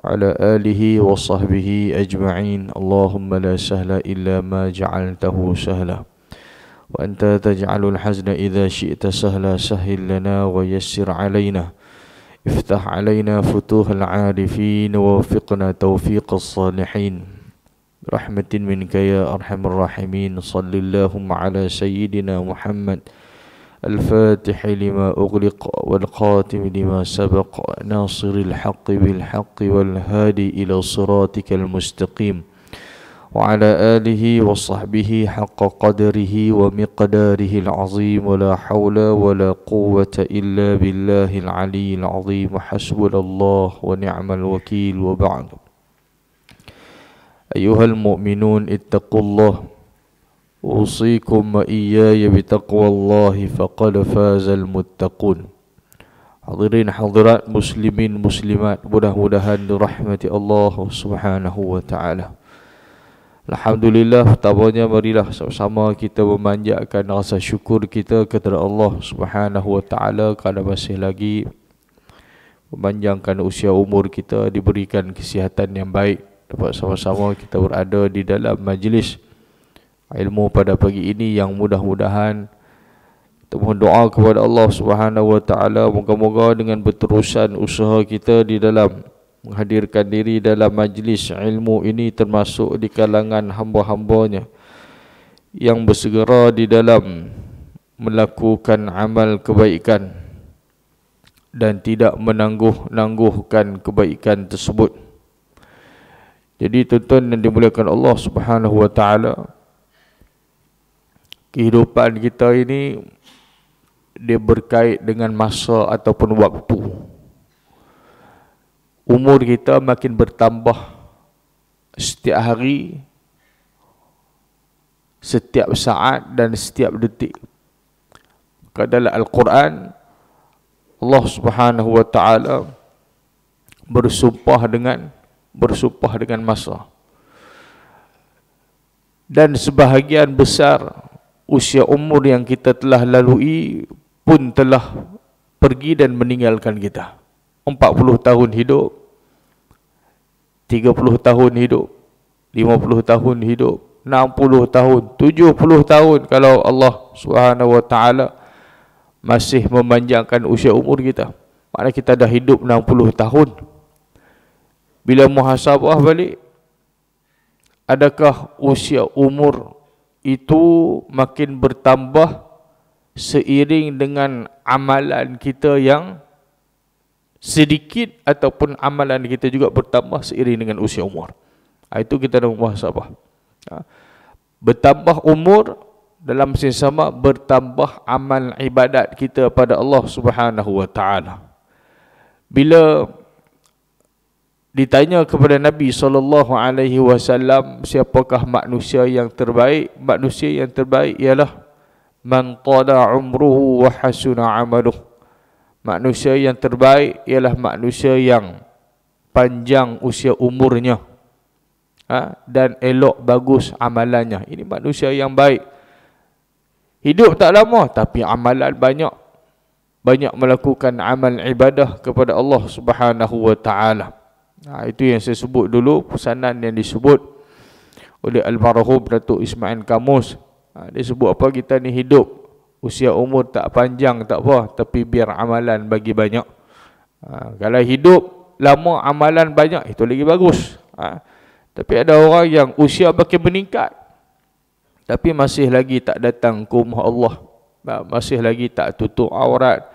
وعلى آله وصحبه أجمعين اللهم لا سهل إلا ما جعلته سهلا وأنت تجعل الحزن إذا شئت سهلا سهل لنا ويسر علينا افتح علينا فتوح العارفين ووفقنا توفيق الصالحين برحمة منك يا أرحم الراحمين صل اللهم على سيدنا محمد الفاتح لما أغلق والقاتم لما سبق ناصر الحق بالحق والهادي إلى صراطك المستقيم وعلى آله وصحبه حق قدره ومقداره العظيم ولا حول ولا قوة إلا بالله العلي العظيم حسبنا الله ونعم الوكيل وبعد أيها المؤمنون اتقوا الله أوصيكم وإياي بتقوى الله فقد فاز المتقون حضرين Muslimin Muslimat, mudah-mudahan بره Allah Subhanahu wa Taala. Alhamdulillah tabahnya marilah sama-sama kita memanjatkan rasa syukur kita kepada Allah Subhanahu wa taala kerana masih lagi memanjangkan usia umur kita diberikan kesihatan yang baik dapat sama-sama kita berada di dalam majlis ilmu pada pagi ini yang mudah-mudahan kita mohon doa kepada Allah Subhanahu wa taala moga-moga dengan berterusan usaha kita di dalam menghadirkan diri dalam majlis ilmu ini termasuk di kalangan hamba-hambanya yang bersegera di dalam melakukan amal kebaikan dan tidak menangguh-nangguhkan kebaikan tersebut. Jadi tuan-tuan dan dimuliakan Allah Subhanahu wa taala, kehidupan kita ini dia berkait dengan masa ataupun waktu umur kita makin bertambah setiap hari setiap saat dan setiap detik Kadalah Al-Quran Allah subhanahu wa ta'ala bersumpah dengan bersumpah dengan masa dan sebahagian besar usia umur yang kita telah lalui pun telah pergi dan meninggalkan kita. 40 tahun hidup, 30 tahun hidup, 50 tahun hidup, 60 tahun, 70 tahun kalau Allah Subhanahu Wa Taala masih memanjangkan usia umur kita. Maknanya kita dah hidup 60 tahun. Bila muhasabah balik, adakah usia umur itu makin bertambah seiring dengan amalan kita yang sedikit ataupun amalan kita juga bertambah seiring dengan usia umur. Ha, itu kita dah membahas apa? Ha, bertambah umur dalam sesama bertambah amal ibadat kita pada Allah Subhanahu Wa Taala. Bila ditanya kepada Nabi saw siapakah manusia yang terbaik manusia yang terbaik ialah man tala umruhu wa hasuna amaluh manusia yang terbaik ialah manusia yang panjang usia umurnya ha? dan elok bagus amalannya ini manusia yang baik hidup tak lama tapi amalan banyak banyak melakukan amal ibadah kepada Allah Subhanahu wa taala Ha, itu yang saya sebut dulu pesanan yang disebut oleh Almarhum Datuk Ismail Kamus. Ha, dia sebut apa kita ni hidup usia umur tak panjang tak apa tapi biar amalan bagi banyak. Ha, kalau hidup lama amalan banyak itu lagi bagus. Ha, tapi ada orang yang usia makin meningkat tapi masih lagi tak datang kumah Allah. Ha, masih lagi tak tutup aurat.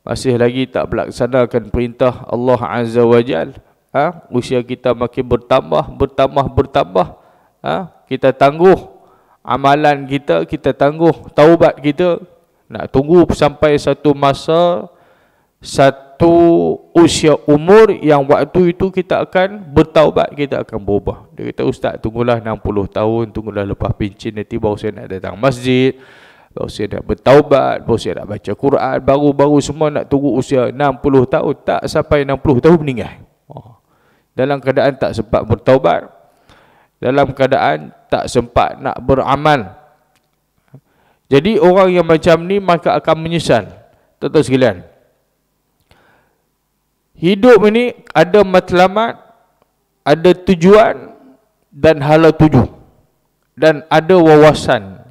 Masih lagi tak melaksanakan perintah Allah Azza wa Jalla ha? usia kita makin bertambah, bertambah, bertambah, ha? kita tangguh amalan kita, kita tangguh taubat kita, nak tunggu sampai satu masa, satu usia umur yang waktu itu kita akan bertaubat, kita akan berubah. Dia kata, Ustaz tunggulah 60 tahun, tunggulah lepas pincin nanti baru saya nak datang masjid, baru saya nak bertaubat, baru saya nak baca Quran, baru-baru semua nak tunggu usia 60 tahun, tak sampai 60 tahun meninggal. Oh dalam keadaan tak sempat bertaubat dalam keadaan tak sempat nak beramal jadi orang yang macam ni maka akan menyesal tuan-tuan sekalian hidup ini ada matlamat ada tujuan dan hala tuju dan ada wawasan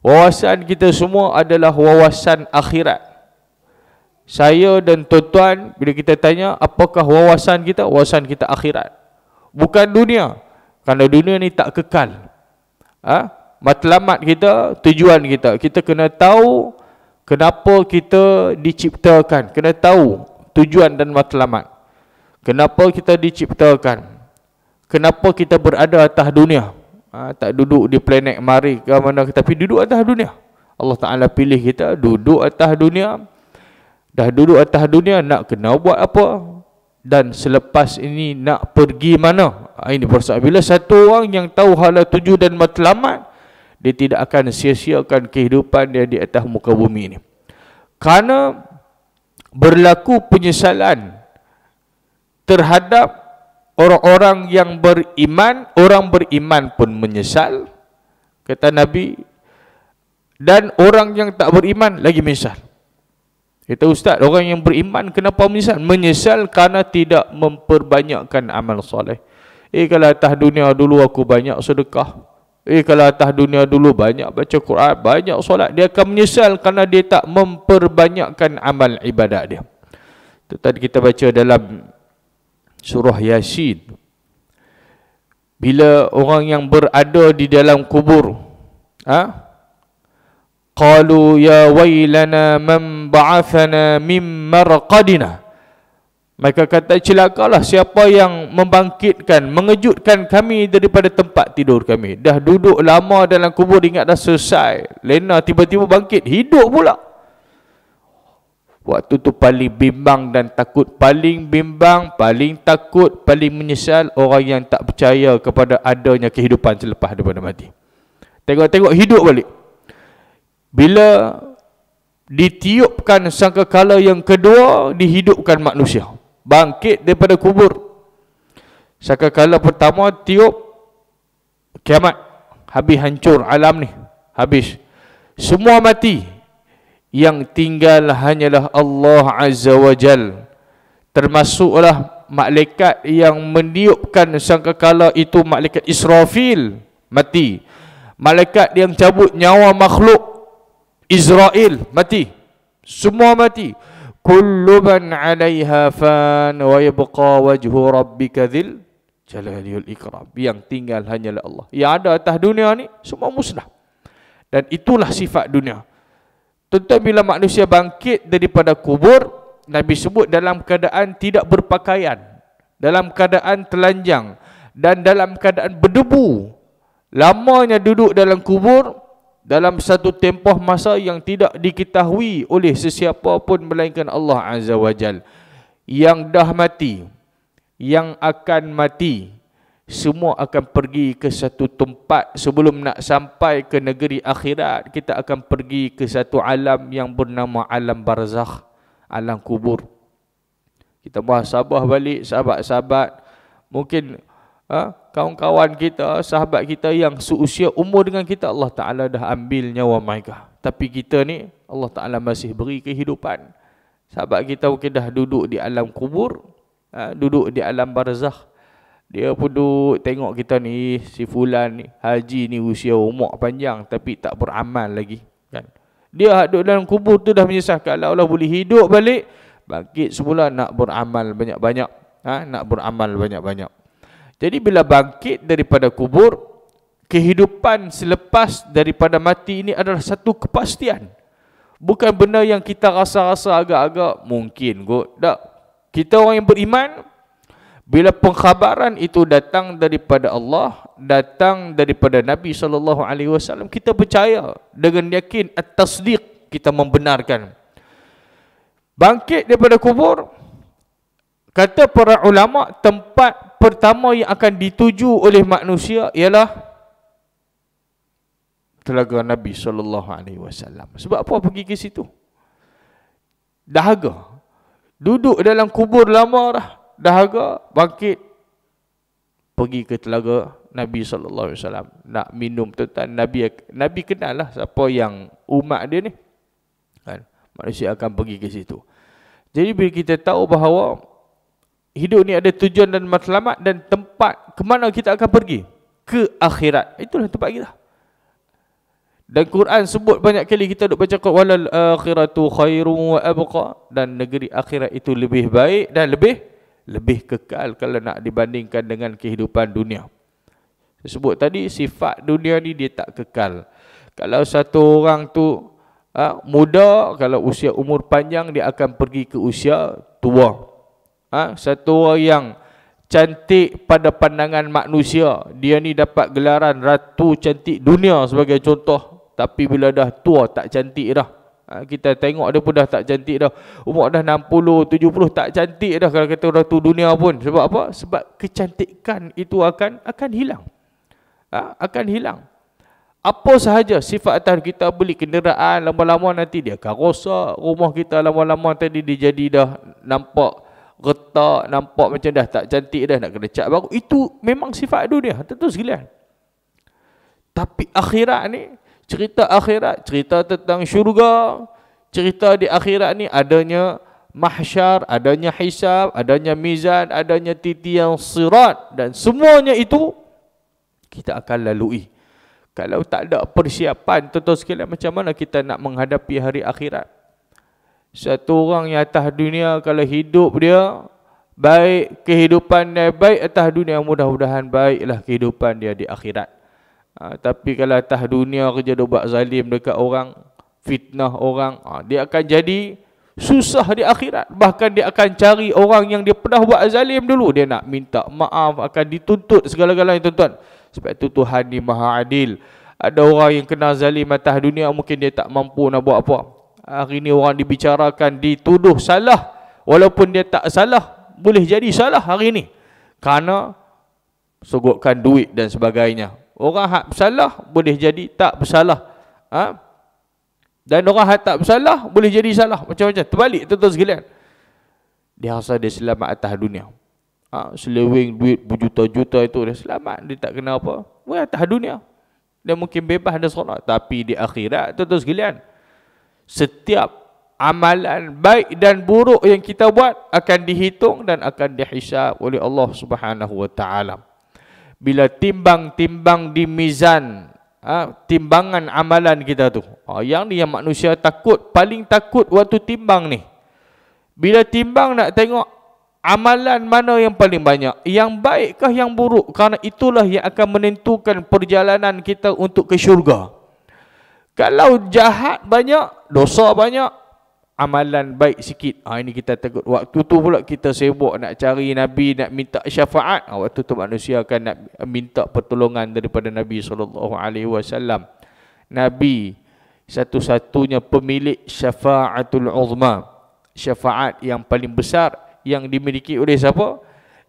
wawasan kita semua adalah wawasan akhirat saya dan tuan-tuan bila kita tanya apakah wawasan kita wawasan kita akhirat bukan dunia kerana dunia ni tak kekal ha? matlamat kita tujuan kita kita kena tahu kenapa kita diciptakan kena tahu tujuan dan matlamat kenapa kita diciptakan kenapa kita berada atas dunia ha? tak duduk di planet mari ke mana tapi duduk atas dunia Allah Ta'ala pilih kita duduk atas dunia dunia Dah duduk atas dunia nak kena buat apa? Dan selepas ini nak pergi mana? Ah, ini persoalan bila satu orang yang tahu hala tuju dan matlamat dia tidak akan sia-siakan kehidupan dia di atas muka bumi ini. Karena berlaku penyesalan terhadap orang-orang yang beriman, orang beriman pun menyesal kata Nabi dan orang yang tak beriman lagi menyesal. Kata ustaz, orang yang beriman kenapa menyesal? Menyesal kerana tidak memperbanyakkan amal soleh. Eh kalau atas dunia dulu aku banyak sedekah. Eh kalau atas dunia dulu banyak baca Quran, banyak solat. Dia akan menyesal kerana dia tak memperbanyakkan amal ibadat dia. Itu tadi kita baca dalam surah Yasin. Bila orang yang berada di dalam kubur, ha? Qalu ya wailana man ba'athana mim marqadina Maka kata celakalah siapa yang membangkitkan Mengejutkan kami daripada tempat tidur kami Dah duduk lama dalam kubur ingat dah selesai Lena tiba-tiba bangkit hidup pula Waktu tu paling bimbang dan takut Paling bimbang, paling takut, paling menyesal Orang yang tak percaya kepada adanya kehidupan selepas daripada mati Tengok-tengok hidup balik bila ditiupkan sangka kala yang kedua dihidupkan manusia bangkit daripada kubur Sangka kala pertama tiup kiamat habis hancur alam ni habis semua mati yang tinggal hanyalah Allah Azza wa Jal termasuklah malaikat yang meniupkan sangka kala itu malaikat Israfil mati malaikat yang cabut nyawa makhluk Israel mati. Semua mati. Kullu man 'alayha fan wa yabqa wajhu rabbika dhil jalalil ikram. Yang tinggal hanyalah Allah. Yang ada atas dunia ni semua musnah. Dan itulah sifat dunia. Tentu bila manusia bangkit daripada kubur, Nabi sebut dalam keadaan tidak berpakaian, dalam keadaan telanjang dan dalam keadaan berdebu. Lamanya duduk dalam kubur, dalam satu tempoh masa yang tidak diketahui oleh sesiapa pun melainkan Allah Azza wa Jal yang dah mati yang akan mati semua akan pergi ke satu tempat sebelum nak sampai ke negeri akhirat kita akan pergi ke satu alam yang bernama alam barzakh alam kubur kita bahas sabah balik sahabat-sahabat mungkin ha? kawan-kawan kita, sahabat kita yang seusia umur dengan kita Allah Ta'ala dah ambil nyawa mereka tapi kita ni Allah Ta'ala masih beri kehidupan sahabat kita mungkin dah duduk di alam kubur ha, duduk di alam barzakh dia pun duduk tengok kita ni si fulan ni haji ni usia umur panjang tapi tak beramal lagi kan dia duduk dalam kubur tu dah menyesalkan kalau Allah boleh hidup balik bangkit semula nak beramal banyak-banyak ha? nak beramal banyak-banyak jadi bila bangkit daripada kubur, kehidupan selepas daripada mati ini adalah satu kepastian. Bukan benda yang kita rasa-rasa agak-agak mungkin kot. Tak. Kita orang yang beriman, bila pengkhabaran itu datang daripada Allah, datang daripada Nabi saw, kita percaya dengan yakin at-tasdiq kita membenarkan. Bangkit daripada kubur, kata para ulama tempat pertama yang akan dituju oleh manusia ialah telaga Nabi sallallahu alaihi wasallam. Sebab apa pergi ke situ? Dahaga. Duduk dalam kubur lama dah. Dahaga bangkit pergi ke telaga Nabi sallallahu alaihi wasallam. Nak minum tuan Nabi Nabi kenal lah, siapa yang umat dia ni. Kan? Manusia akan pergi ke situ. Jadi bila kita tahu bahawa hidup ni ada tujuan dan matlamat dan tempat ke mana kita akan pergi? Ke akhirat. Itulah tempat kita. Dan Quran sebut banyak kali kita duk baca Qur'an wal akhiratu khairu wa abqa dan negeri akhirat itu lebih baik dan lebih lebih kekal kalau nak dibandingkan dengan kehidupan dunia. Saya sebut tadi sifat dunia ni dia tak kekal. Kalau satu orang tu ha, muda, kalau usia umur panjang dia akan pergi ke usia tua ha, satu orang yang cantik pada pandangan manusia dia ni dapat gelaran ratu cantik dunia sebagai contoh tapi bila dah tua tak cantik dah ha, kita tengok dia pun dah tak cantik dah umur dah 60 70 tak cantik dah kalau kata ratu dunia pun sebab apa sebab kecantikan itu akan akan hilang ha, akan hilang apa sahaja sifat atas kita beli kenderaan lama-lama nanti dia akan rosak rumah kita lama-lama tadi dia jadi dah nampak retak, nampak macam dah tak cantik dah, nak kena cat baru. Itu memang sifat dunia. Tentu sekalian. Tapi akhirat ni, cerita akhirat, cerita tentang syurga, cerita di akhirat ni adanya mahsyar, adanya hisab, adanya mizan, adanya titi yang sirat dan semuanya itu kita akan lalui. Kalau tak ada persiapan, tentu sekalian macam mana kita nak menghadapi hari akhirat? satu orang yang atas dunia kalau hidup dia baik kehidupan dia baik atas dunia mudah-mudahan baiklah kehidupan dia di akhirat ha, tapi kalau atas dunia kerja dia buat zalim dekat orang fitnah orang ha, dia akan jadi susah di akhirat bahkan dia akan cari orang yang dia pernah buat zalim dulu dia nak minta maaf akan dituntut segala-galanya tuan-tuan sebab itu Tuhan ni maha adil ada orang yang kena zalim atas dunia mungkin dia tak mampu nak buat apa Hari ni orang dibicarakan dituduh salah walaupun dia tak salah boleh jadi salah hari ni kerana sogokkan duit dan sebagainya. Orang hak bersalah boleh jadi tak bersalah. Ha? Dan orang hak tak bersalah boleh jadi salah macam-macam terbalik tentu sekalian. Dia rasa dia selamat atas dunia. Ha, selewing duit berjuta-juta itu dia selamat dia tak kenal apa. Dia atas dunia. Dia mungkin bebas dan seronok tapi di akhirat tentu sekalian. -tentu setiap amalan baik dan buruk yang kita buat akan dihitung dan akan dihisap oleh Allah Subhanahu wa taala. Bila timbang-timbang di mizan, ha, timbangan amalan kita tu. Ha, yang ni yang manusia takut, paling takut waktu timbang ni. Bila timbang nak tengok amalan mana yang paling banyak, yang baikkah yang buruk Karena itulah yang akan menentukan perjalanan kita untuk ke syurga. Kalau jahat banyak, dosa banyak, amalan baik sikit. Ha, ini kita takut. Waktu tu pula kita sibuk nak cari Nabi, nak minta syafaat. Ha, waktu tu manusia akan nak minta pertolongan daripada Nabi SAW. Nabi, satu-satunya pemilik syafaatul uzma. Syafaat yang paling besar yang dimiliki oleh siapa?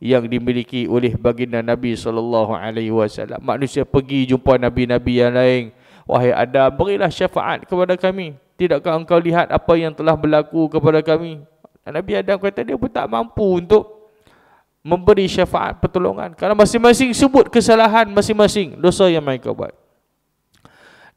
yang dimiliki oleh baginda Nabi sallallahu alaihi wasallam. Manusia pergi jumpa nabi-nabi yang lain, Wahai Adam, berilah syafaat kepada kami. Tidakkah engkau lihat apa yang telah berlaku kepada kami? Nabi Adam kata dia pun tak mampu untuk memberi syafaat pertolongan. Kalau masing-masing sebut kesalahan masing-masing, dosa yang mereka buat.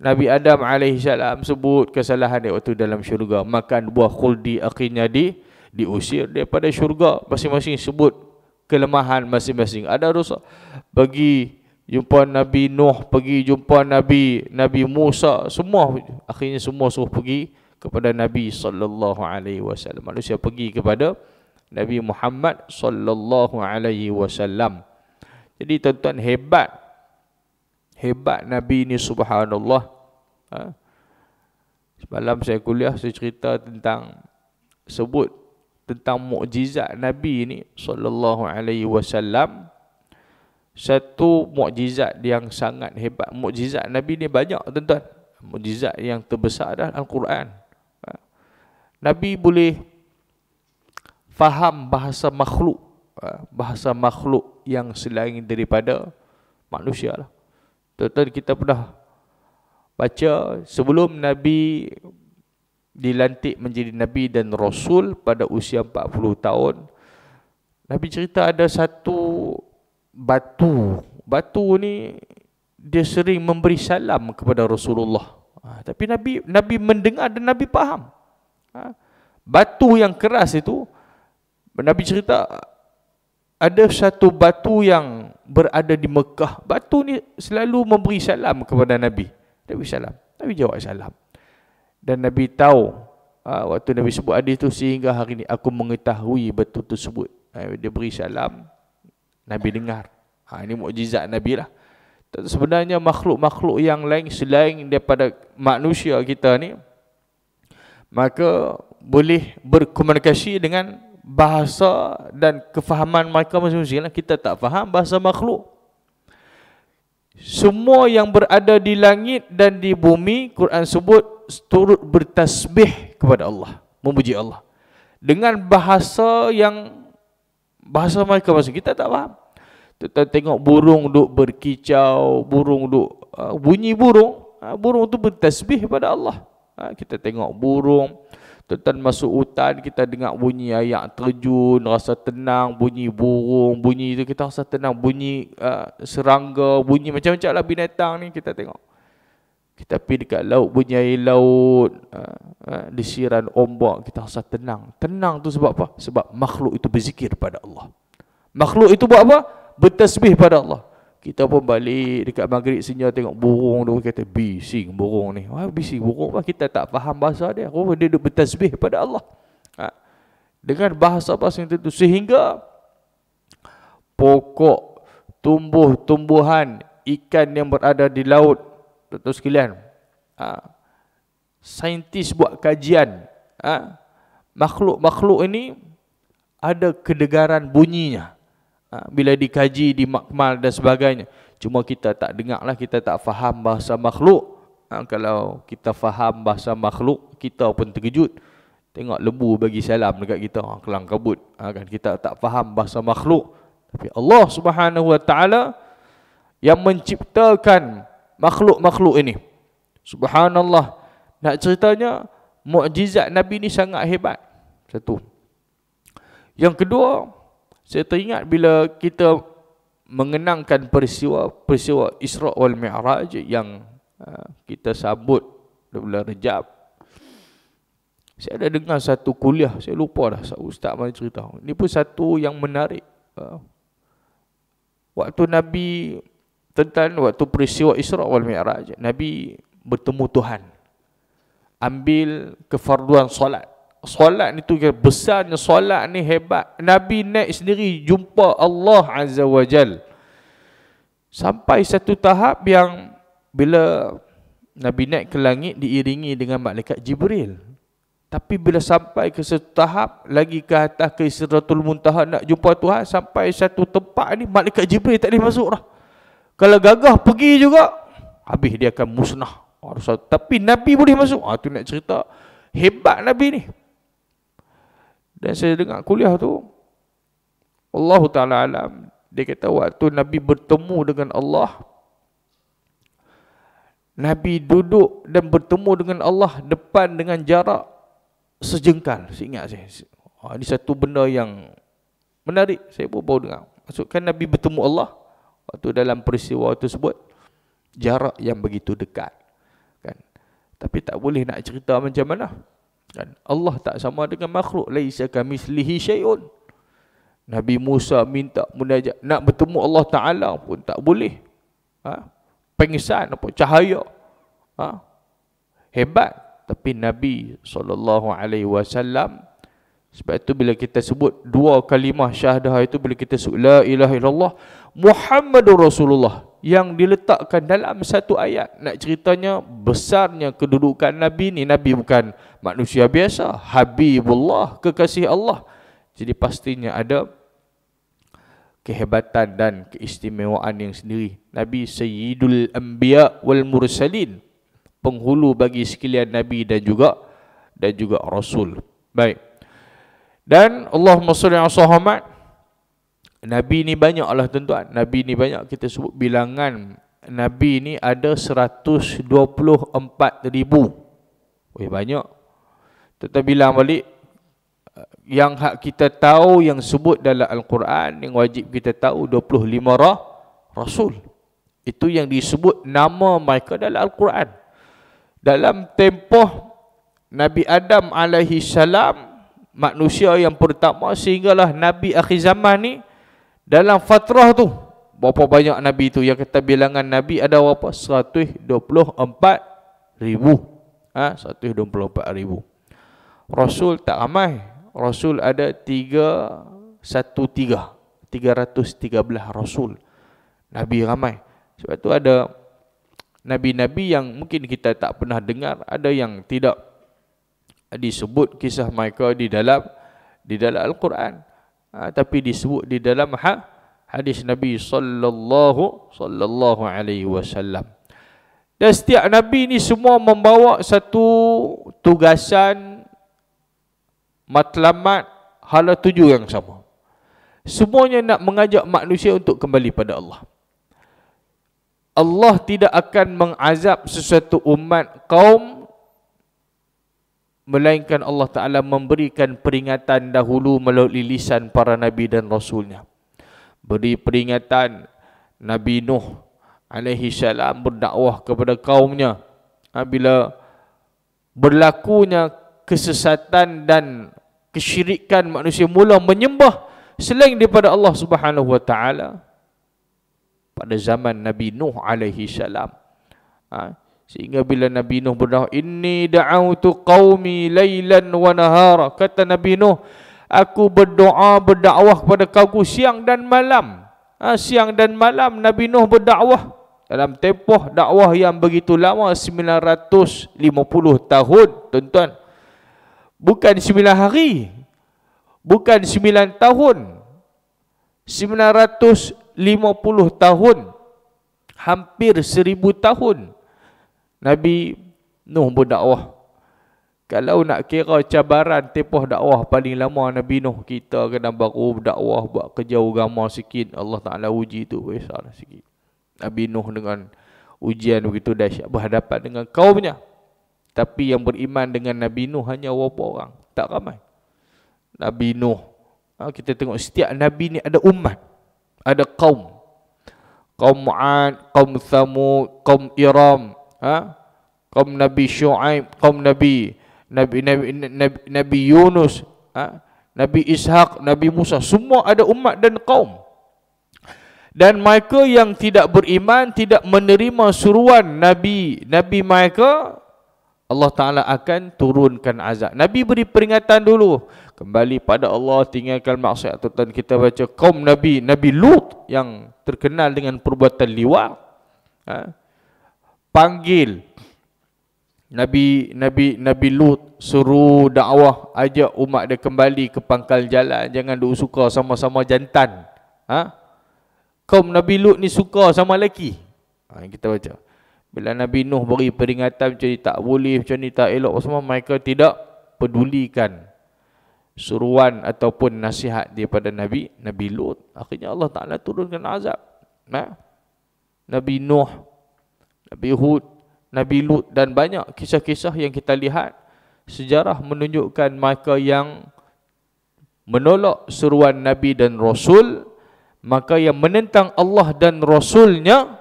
Nabi Adam AS sebut kesalahan dia waktu dalam syurga. Makan buah khuldi akhirnya di, diusir daripada syurga. Masing-masing sebut kelemahan masing-masing. Ada dosa. Bagi jumpa Nabi Nuh pergi jumpa Nabi Nabi Musa semua akhirnya semua suruh pergi kepada Nabi sallallahu alaihi wasallam manusia pergi kepada Nabi Muhammad sallallahu alaihi wasallam jadi tuan-tuan hebat hebat Nabi ni subhanallah ha? semalam saya kuliah saya cerita tentang sebut tentang mukjizat Nabi ni sallallahu alaihi wasallam satu mukjizat yang sangat hebat. Mukjizat Nabi ni banyak tuan-tuan. Mukjizat yang terbesar adalah Al-Quran. Ha? Nabi boleh faham bahasa makhluk. Ha? Bahasa makhluk yang selain daripada manusia lah. Tuan-tuan kita pernah baca sebelum Nabi dilantik menjadi Nabi dan Rasul pada usia 40 tahun. Nabi cerita ada satu batu. Batu ni dia sering memberi salam kepada Rasulullah. Ha, tapi Nabi Nabi mendengar dan Nabi faham. Ha, batu yang keras itu Nabi cerita ada satu batu yang berada di Mekah. Batu ni selalu memberi salam kepada Nabi. Nabi salam. Nabi jawab salam. Dan Nabi tahu ha, waktu Nabi sebut hadis itu sehingga hari ini aku mengetahui batu tersebut. Ha, dia beri salam Nabi dengar. Ha, ini mukjizat Nabi lah. Sebenarnya makhluk-makhluk yang lain selain daripada manusia kita ni maka boleh berkomunikasi dengan bahasa dan kefahaman mereka masing-masing lah. Kita tak faham bahasa makhluk. Semua yang berada di langit dan di bumi Quran sebut turut bertasbih kepada Allah, memuji Allah dengan bahasa yang bahasa mereka bahasa kita tak faham kita tengok burung duk berkicau burung duk uh, bunyi burung uh, burung tu bertasbih pada Allah uh, kita tengok burung tuan masuk hutan kita dengar bunyi ayak terjun rasa tenang bunyi burung bunyi itu kita rasa tenang bunyi uh, serangga bunyi macam macamlah binatang ni kita tengok tetapi dekat laut bunyai laut ha, ha, Disiran ombak kita rasa tenang Tenang tu sebab apa? Sebab makhluk itu berzikir pada Allah Makhluk itu buat apa? Bertasbih pada Allah Kita pun balik dekat maghrib senja tengok burung tu Kata bising burung ni Wah, Bising burung apa? Lah. Kita tak faham bahasa dia Oh dia duduk bertasbih pada Allah ha. Dengan bahasa bahasa yang tentu Sehingga Pokok Tumbuh-tumbuhan Ikan yang berada di laut tuan-tuan sekalian ha, saintis buat kajian ha, makhluk-makhluk ini ada kedegaran bunyinya ha, bila dikaji, di makmal dan sebagainya cuma kita tak dengar lah, kita tak faham bahasa makhluk ha, kalau kita faham bahasa makhluk, kita pun terkejut tengok lebu bagi salam dekat kita, ha, kelang kabut ha, kan? kita tak faham bahasa makhluk tapi Allah subhanahu wa ta'ala yang menciptakan makhluk-makhluk ini. Subhanallah. Nak ceritanya, mukjizat Nabi ini sangat hebat. Satu. Yang kedua, saya teringat bila kita mengenangkan peristiwa-peristiwa Isra' wal Mi'raj yang uh, kita sambut bulan Rejab. Saya ada dengar satu kuliah, saya lupa dah ustaz mana cerita. Ini pun satu yang menarik. Uh, waktu Nabi tentang waktu peristiwa Isra wal Mi'raj Nabi bertemu Tuhan ambil kefarduan solat solat ni tu besarnya solat ni hebat Nabi naik sendiri jumpa Allah Azza wa Jal sampai satu tahap yang bila Nabi naik ke langit diiringi dengan malaikat Jibril tapi bila sampai ke satu tahap lagi ke atas ke Isratul Muntaha nak jumpa Tuhan sampai satu tempat ni malaikat Jibril tak boleh masuk dah. Lah. Kalau gagah pergi juga, habis dia akan musnah. Tapi Nabi boleh masuk. Ha, tu nak cerita. Hebat Nabi ni. Dan saya dengar kuliah tu, Allah Ta'ala Alam, dia kata waktu Nabi bertemu dengan Allah, Nabi duduk dan bertemu dengan Allah depan dengan jarak sejengkal. Saya ingat saya. Ha, ini satu benda yang menarik. Saya pun baru dengar. Maksudkan Nabi bertemu Allah, waktu dalam peristiwa itu sebut jarak yang begitu dekat kan tapi tak boleh nak cerita macam mana kan Allah tak sama dengan makhluk laisa kamislihi syai'un Nabi Musa minta munajat nak bertemu Allah Taala pun tak boleh ha pengesan apa cahaya ha hebat tapi Nabi SAW sebab itu bila kita sebut dua kalimah syahadah itu bila kita sebut la ilaha illallah Muhammadur Rasulullah yang diletakkan dalam satu ayat nak ceritanya besarnya kedudukan nabi ni nabi bukan manusia biasa habibullah kekasih Allah jadi pastinya ada kehebatan dan keistimewaan yang sendiri nabi sayyidul anbiya wal mursalin penghulu bagi sekalian nabi dan juga dan juga rasul baik dan Allah salli ala Muhammad. Nabi ni banyaklah tuan-tuan. Nabi ni banyak kita sebut bilangan Nabi ni ada 124 ribu. Weh banyak. Tuan-tuan bilang balik. Yang hak kita tahu yang sebut dalam Al-Quran yang wajib kita tahu 25 rah, Rasul. Itu yang disebut nama mereka dalam Al-Quran. Dalam tempoh Nabi Adam alaihi salam manusia yang pertama sehinggalah Nabi akhir zaman ni dalam fatrah tu berapa banyak Nabi tu yang kata bilangan Nabi ada berapa? 124 ribu ha? 124 ribu Rasul tak ramai Rasul ada 313 313 Rasul Nabi ramai sebab tu ada Nabi-Nabi yang mungkin kita tak pernah dengar ada yang tidak disebut kisah mereka di dalam di dalam al-Quran ha, tapi disebut di dalam ha, hadis Nabi sallallahu sallallahu alaihi wasallam dan setiap nabi ni semua membawa satu tugasan matlamat hala tuju yang sama semuanya nak mengajak manusia untuk kembali pada Allah Allah tidak akan mengazab sesuatu umat kaum melainkan Allah Ta'ala memberikan peringatan dahulu melalui lisan para Nabi dan Rasulnya. Beri peringatan Nabi Nuh alaihi salam berdakwah kepada kaumnya. Ha, bila berlakunya kesesatan dan kesyirikan manusia mula menyembah selain daripada Allah Subhanahu Wa Ta'ala pada zaman Nabi Nuh alaihi salam. Ha? Sehingga bila Nabi Nuh berdoa, ini da'awtu qaumi lailan wa nahara." Kata Nabi Nuh, "Aku berdoa berdakwah kepada kaumku siang dan malam." Ha, siang dan malam Nabi Nuh berdakwah dalam tempoh dakwah yang begitu lama 950 tahun, tuan-tuan. Bukan 9 hari. Bukan 9 tahun. 950 tahun. Hampir 1000 tahun Nabi Nuh berdakwah. Kalau nak kira cabaran tempoh dakwah paling lama Nabi Nuh kita kena baru berdakwah buat kerja agama sikit Allah Taala uji tu besarlah sikit. Nabi Nuh dengan ujian begitu dahsyat berhadapan dengan kaumnya. Tapi yang beriman dengan Nabi Nuh hanya beberapa orang, tak ramai. Nabi Nuh. Ha, kita tengok setiap nabi ni ada umat, ada kaum. Kaum Ma'ad, kaum Thamud, kaum Iram, ha? kaum Nabi Shu'aib, kaum Nabi Nabi Nabi, Nabi, Nabi Yunus, ha? Nabi Ishak, Nabi Musa, semua ada umat dan kaum. Dan mereka yang tidak beriman, tidak menerima suruan Nabi Nabi mereka, Allah Ta'ala akan turunkan azab. Nabi beri peringatan dulu. Kembali pada Allah, tinggalkan maksud tuan kita baca kaum Nabi, Nabi Lut yang terkenal dengan perbuatan liwat. Ha? panggil Nabi Nabi Nabi Lut suruh dakwah ajak umat dia kembali ke pangkal jalan jangan duk suka sama-sama jantan ha kaum Nabi Lut ni suka sama lelaki ha, kita baca bila Nabi Nuh beri peringatan macam ni tak boleh macam ni tak elok semua mereka tidak pedulikan suruan ataupun nasihat daripada Nabi Nabi Lut akhirnya Allah Taala turunkan azab ha? Nabi Nuh Nabi Hud, Nabi Lut dan banyak kisah-kisah yang kita lihat sejarah menunjukkan mereka yang menolak seruan Nabi dan Rasul maka yang menentang Allah dan Rasulnya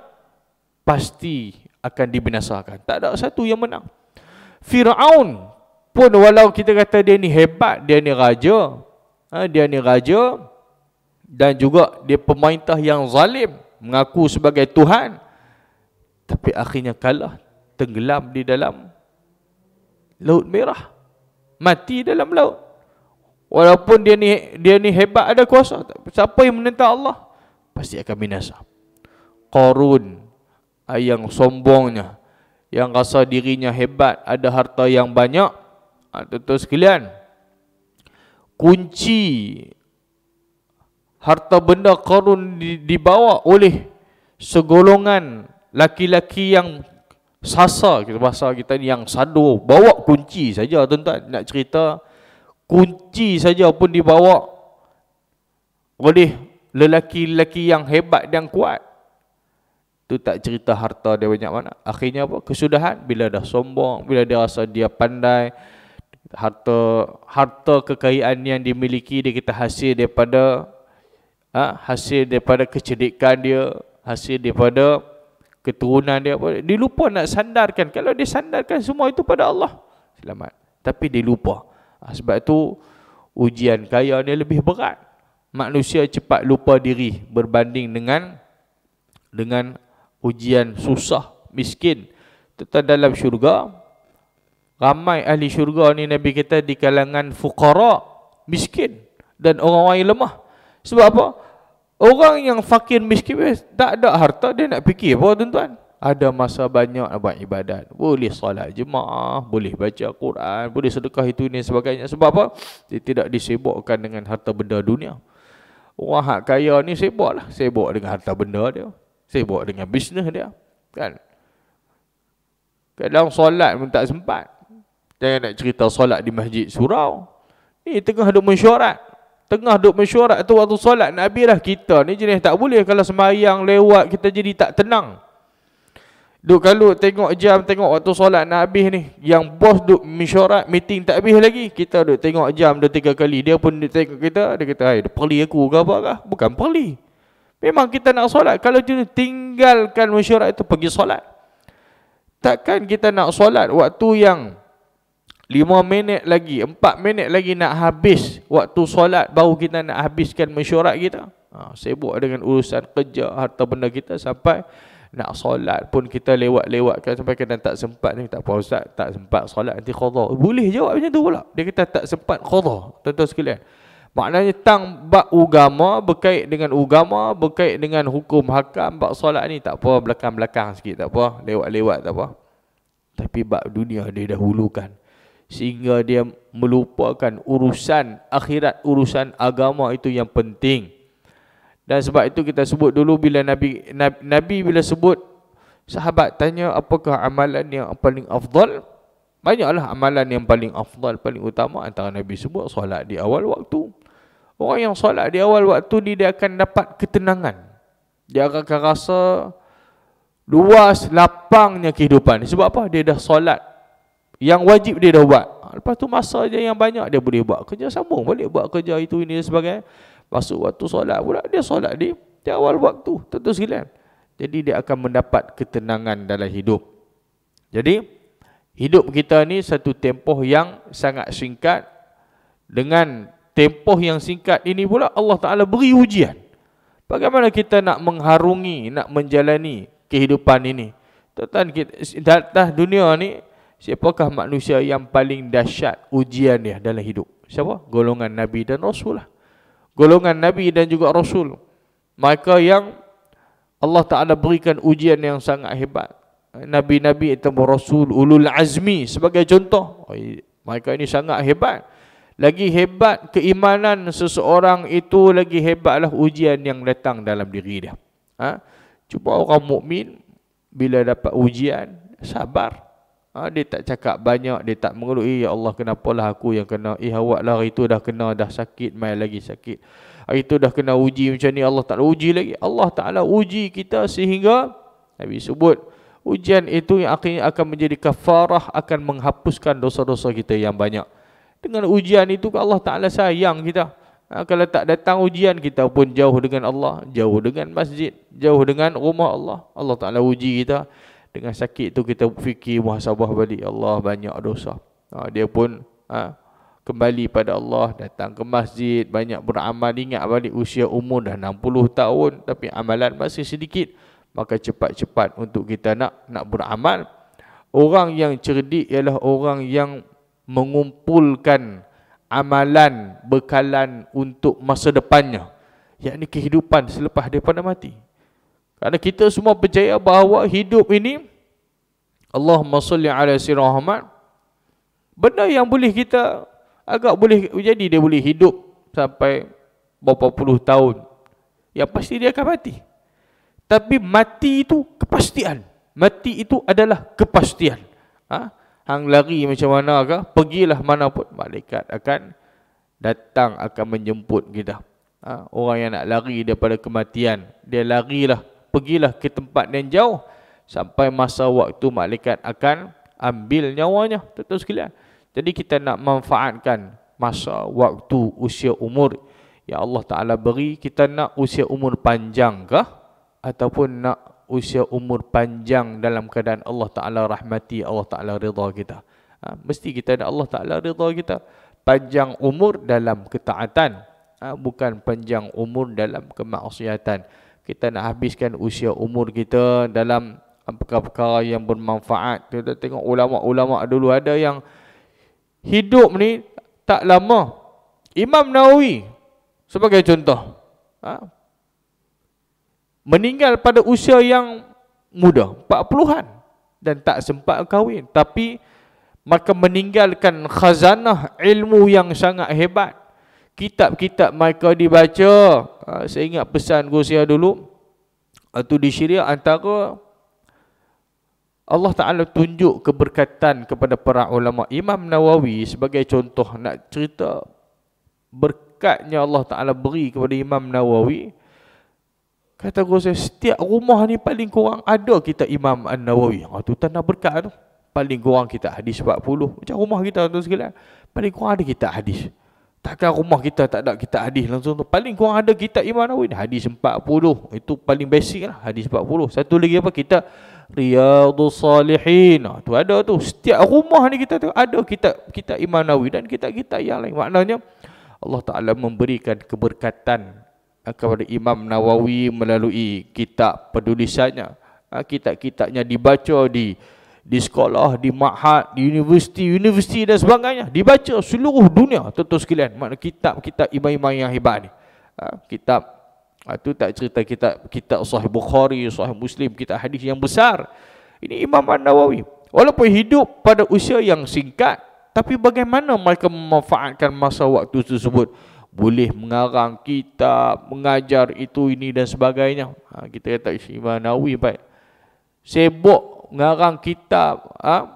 pasti akan dibinasakan. Tak ada satu yang menang. Fir'aun pun walau kita kata dia ni hebat, dia ni raja, ha, dia ni raja dan juga dia pemerintah yang zalim mengaku sebagai Tuhan. Tapi akhirnya kalah Tenggelam di dalam Laut merah Mati dalam laut Walaupun dia ni dia ni hebat ada kuasa Siapa yang menentang Allah Pasti akan binasa Korun Yang sombongnya Yang rasa dirinya hebat Ada harta yang banyak ah, Tentu sekalian Kunci Harta benda korun dibawa oleh Segolongan laki-laki yang sasa kita bahasa kita ni yang sado bawa kunci saja tuan-tuan nak cerita kunci saja pun dibawa oleh lelaki-lelaki yang hebat dan kuat tu tak cerita harta dia banyak mana akhirnya apa kesudahan bila dah sombong bila dia rasa dia pandai harta harta kekayaan yang dimiliki dia kita hasil daripada ha, hasil daripada kecerdikan dia hasil daripada keturunan dia apa dia lupa nak sandarkan kalau dia sandarkan semua itu pada Allah selamat tapi dia lupa ah, sebab tu ujian kaya dia lebih berat manusia cepat lupa diri berbanding dengan dengan ujian susah miskin tetap dalam syurga ramai ahli syurga ni nabi kita di kalangan fuqara miskin dan orang-orang lemah sebab apa Orang yang fakir miskin tak ada harta dia nak fikir apa tuan-tuan? Ada masa banyak nak buat ibadat. Boleh solat jemaah, boleh baca Quran, boleh sedekah itu ni sebagainya. Sebab apa? Dia tidak disibukkan dengan harta benda dunia. Orang hak kaya ni sibuklah, sibuk dengan harta benda dia, sibuk dengan bisnes dia, kan? Kadang solat pun tak sempat. Jangan nak cerita solat di masjid surau. Ni tengah ada mesyuarat. Tengah duk mesyuarat tu waktu solat Nabi lah kita ni jenis tak boleh Kalau semayang lewat kita jadi tak tenang Duk kalut tengok jam tengok waktu solat nak habis ni Yang bos duk mesyuarat meeting tak habis lagi Kita duk tengok jam dua tiga kali Dia pun duk tengok kita Dia kata hai perli aku ke apa kah Bukan perli Memang kita nak solat Kalau tu tinggalkan mesyuarat tu pergi solat Takkan kita nak solat waktu yang Lima minit lagi, empat minit lagi nak habis waktu solat baru kita nak habiskan mesyuarat kita. Ha, sibuk dengan urusan kerja, harta benda kita sampai nak solat pun kita lewat-lewatkan sampai kena tak sempat ni tak puas ustaz tak sempat solat nanti qada boleh jawab macam tu pula dia kata tak sempat qada tentu tuan sekalian maknanya tang bab agama berkait dengan agama berkait dengan hukum hakam bab solat ni tak apa belakang-belakang sikit tak apa lewat-lewat tak apa tapi bab dunia dia dahulukan hulukan sehingga dia melupakan urusan akhirat urusan agama itu yang penting dan sebab itu kita sebut dulu bila nabi nabi, nabi bila sebut sahabat tanya apakah amalan yang paling afdal banyaklah amalan yang paling afdal paling utama antara nabi sebut solat di awal waktu orang yang solat di awal waktu ni dia akan dapat ketenangan dia akan rasa luas lapangnya kehidupan sebab apa dia dah solat yang wajib dia dah buat lepas tu masa dia yang banyak dia boleh buat kerja sambung boleh buat kerja itu ini dan sebagainya masuk waktu solat pula dia solat dia di awal waktu tentu sekalian jadi dia akan mendapat ketenangan dalam hidup jadi hidup kita ni satu tempoh yang sangat singkat dengan tempoh yang singkat ini pula Allah Ta'ala beri ujian bagaimana kita nak mengharungi nak menjalani kehidupan ini Tentang kita dah, dah dunia ni siapakah manusia yang paling dahsyat ujian dia dalam hidup? Siapa? Golongan Nabi dan Rasul lah. Golongan Nabi dan juga Rasul. Mereka yang Allah Ta'ala berikan ujian yang sangat hebat. Nabi-Nabi atau Rasul Ulul Azmi sebagai contoh. Mereka ini sangat hebat. Lagi hebat keimanan seseorang itu lagi hebatlah ujian yang datang dalam diri dia. Ha? Cuba orang mukmin bila dapat ujian sabar. Ha, dia tak cakap banyak, dia tak mengeluh, eh ya Allah kenapalah aku yang kena, eh awaklah hari itu dah kena, dah sakit, mai lagi sakit. Hari itu dah kena uji macam ni, Allah tak uji lagi. Allah Ta'ala uji kita sehingga, Nabi sebut, ujian itu yang akhirnya akan menjadi kafarah, akan menghapuskan dosa-dosa kita yang banyak. Dengan ujian itu, Allah Ta'ala sayang kita. Ha, kalau tak datang ujian, kita pun jauh dengan Allah, jauh dengan masjid, jauh dengan rumah Allah. Allah Ta'ala uji kita dengan sakit tu kita fikir muhasabah balik Allah banyak dosa ha, dia pun ha, kembali pada Allah datang ke masjid banyak beramal ingat balik usia umur dah 60 tahun tapi amalan masih sedikit maka cepat-cepat untuk kita nak nak beramal orang yang cerdik ialah orang yang mengumpulkan amalan bekalan untuk masa depannya Yang ini kehidupan selepas daripada mati kerana kita semua percaya bahawa hidup ini Allahumma salli ala si Muhammad benda yang boleh kita agak boleh jadi dia boleh hidup sampai berapa puluh tahun yang pasti dia akan mati tapi mati itu kepastian mati itu adalah kepastian ha? hang lari macam mana ke pergilah mana pun malaikat akan datang akan menjemput kita ha? orang yang nak lari daripada kematian dia larilah pergilah ke tempat yang jauh sampai masa waktu malaikat akan ambil nyawanya tuan-tuan sekalian jadi kita nak manfaatkan masa waktu usia umur yang Allah Ta'ala beri kita nak usia umur panjang kah? Ataupun nak usia umur panjang dalam keadaan Allah Ta'ala rahmati, Allah Ta'ala rida kita. Ha, mesti kita nak Allah Ta'ala rida kita. Panjang umur dalam ketaatan. Ha, bukan panjang umur dalam kemaksiatan kita nak habiskan usia umur kita dalam perkara-perkara yang bermanfaat. Kita tengok ulama-ulama dulu ada yang hidup ni tak lama. Imam Nawawi sebagai contoh. Ha? Meninggal pada usia yang muda, 40-an dan tak sempat kahwin tapi maka meninggalkan khazanah ilmu yang sangat hebat kitab-kitab mereka dibaca ha, saya ingat pesan Gusia dulu itu di Syria antara Allah Ta'ala tunjuk keberkatan kepada para ulama Imam Nawawi sebagai contoh nak cerita berkatnya Allah Ta'ala beri kepada Imam Nawawi kata saya setiap rumah ni paling kurang ada kita Imam An Nawawi itu ha, tanda berkat tu paling kurang kita hadis 40 macam rumah kita tu segala paling kurang ada kita hadis Takkan rumah kita tak ada kita hadis langsung tu. Paling kurang ada kita Imam Nawawi Hadis 40. Itu paling basic lah. Hadis 40. Satu lagi apa? Kitab Riyadus Salihin. Ah, tu ada tu. Setiap rumah ni kita tengok ada kita kita Imam Nawawi dan kita kita yang lain. Maknanya Allah Ta'ala memberikan keberkatan ah, kepada Imam Nawawi melalui kitab pedulisannya. Ah, kitab-kitabnya dibaca di di sekolah, di mahad, di universiti, universiti dan sebagainya dibaca seluruh dunia tuan-tuan sekalian makna kitab-kitab imam-imam yang hebat ni ha, kitab ha, tak cerita kitab kitab sahih Bukhari, sahih Muslim, kitab hadis yang besar ini Imam An-Nawawi walaupun hidup pada usia yang singkat tapi bagaimana mereka memanfaatkan masa waktu tersebut boleh mengarang kitab, mengajar itu ini dan sebagainya ha, kita kata Imam An-Nawawi baik sibuk ngarang kitab ha?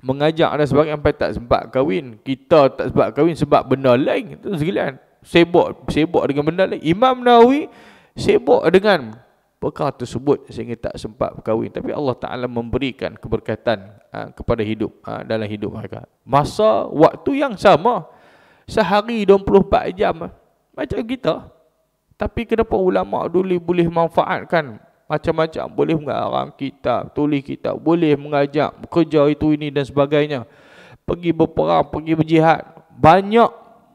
mengajak ada sebab sampai tak sempat kahwin kita tak sempat kahwin sebab benda lain itu segilaan sibuk sibuk dengan benda lain Imam Nawawi sibuk dengan perkara tersebut sehingga tak sempat berkahwin tapi Allah Ta'ala memberikan keberkatan ha, kepada hidup ha, dalam hidup mereka masa waktu yang sama sehari 24 jam macam kita tapi kenapa ulama' dulu boleh manfaatkan macam-macam boleh mengarang kitab tulis kitab boleh mengajak kerja itu ini dan sebagainya pergi berperang pergi berjihad banyak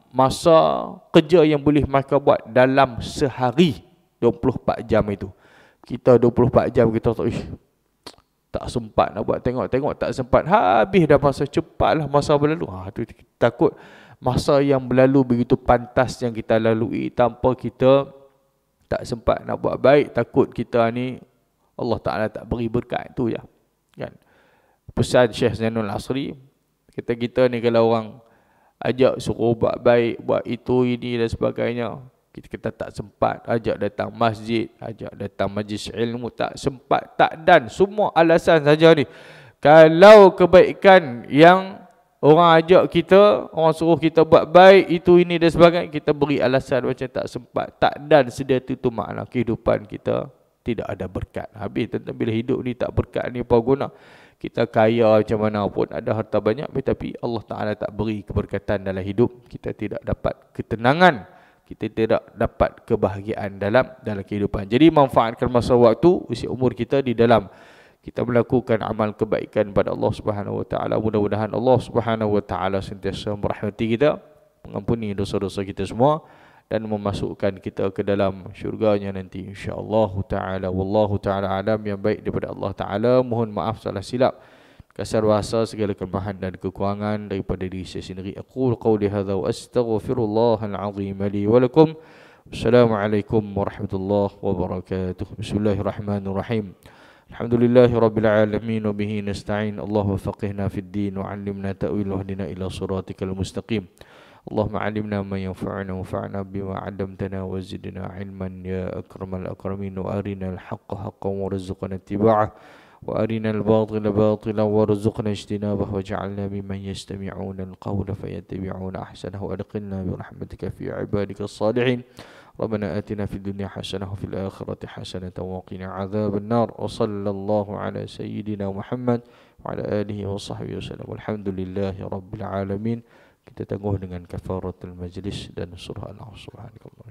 masa kerja yang boleh mereka buat dalam sehari 24 jam itu kita 24 jam kita tak tak sempat nak buat tengok tengok tak sempat habis dah masa cepatlah masa berlalu ha tu takut masa yang berlalu begitu pantas yang kita lalui tanpa kita tak sempat nak buat baik takut kita ni Allah Taala tak beri berkat tu ya kan pesan Syekh Zainul Asri kita kita ni kalau orang ajak suruh buat baik buat itu ini dan sebagainya kita, kita tak sempat ajak datang masjid ajak datang majlis ilmu tak sempat tak dan semua alasan saja ni kalau kebaikan yang Orang ajak kita, orang suruh kita buat baik, itu ini dan sebagainya, kita beri alasan macam tak sempat. Tak dan sedia itu, tu makna kehidupan kita tidak ada berkat. Habis tentang bila hidup ni tak berkat ni apa guna? Kita kaya macam mana pun, ada harta banyak tapi Allah Ta'ala tak beri keberkatan dalam hidup. Kita tidak dapat ketenangan. Kita tidak dapat kebahagiaan dalam dalam kehidupan. Jadi manfaatkan masa waktu, usia umur kita di dalam kita melakukan amal kebaikan pada Allah Subhanahu wa taala mudah-mudahan Allah Subhanahu wa taala sentiasa merahmati kita mengampuni dosa-dosa kita semua dan memasukkan kita ke dalam syurganya nanti Insya Allah taala wallahu taala alam yang baik daripada Allah taala mohon maaf salah silap kasar bahasa segala kelemahan dan kekurangan daripada diri saya sendiri aku qauli hadza wa astaghfirullahal azim li wa lakum assalamualaikum warahmatullahi wabarakatuh bismillahirrahmanirrahim الحمد لله رب العالمين وبه نستعين الله وفقهنا في الدين وعلمنا تأويل واهدنا إلى صراطك المستقيم اللهم علمنا ما ينفعنا وانفعنا بما علمتنا وزدنا علما يا أكرم الأكرمين وأرنا الحق حقا وارزقنا اتباعه وأرنا الباطل باطلا وارزقنا اجتنابه واجعلنا ممن يستمعون القول فيتبعون أحسنه وألقنا برحمتك في عبادك الصالحين ربنا آتنا في الدنيا حسنة وفي الآخرة حسنة وقنا عذاب النار وصلى الله على سيدنا محمد وعلى آله وصحبه وسلم والحمد لله رب العالمين kita tangguh dengan kafarat majlis dan surah al-ahzab subhanallah